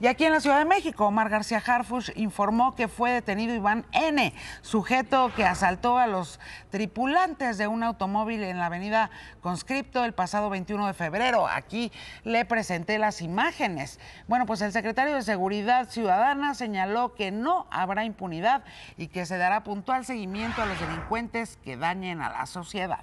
Y aquí en la Ciudad de México, Omar García Harfush informó que fue detenido Iván N., sujeto que asaltó a los tripulantes de un automóvil en la avenida Conscripto el pasado 21 de febrero. Aquí le presenté las imágenes. Bueno, pues el secretario de Seguridad Ciudadana señaló que no habrá impunidad y que se dará puntual seguimiento a los delincuentes que dañen a la sociedad.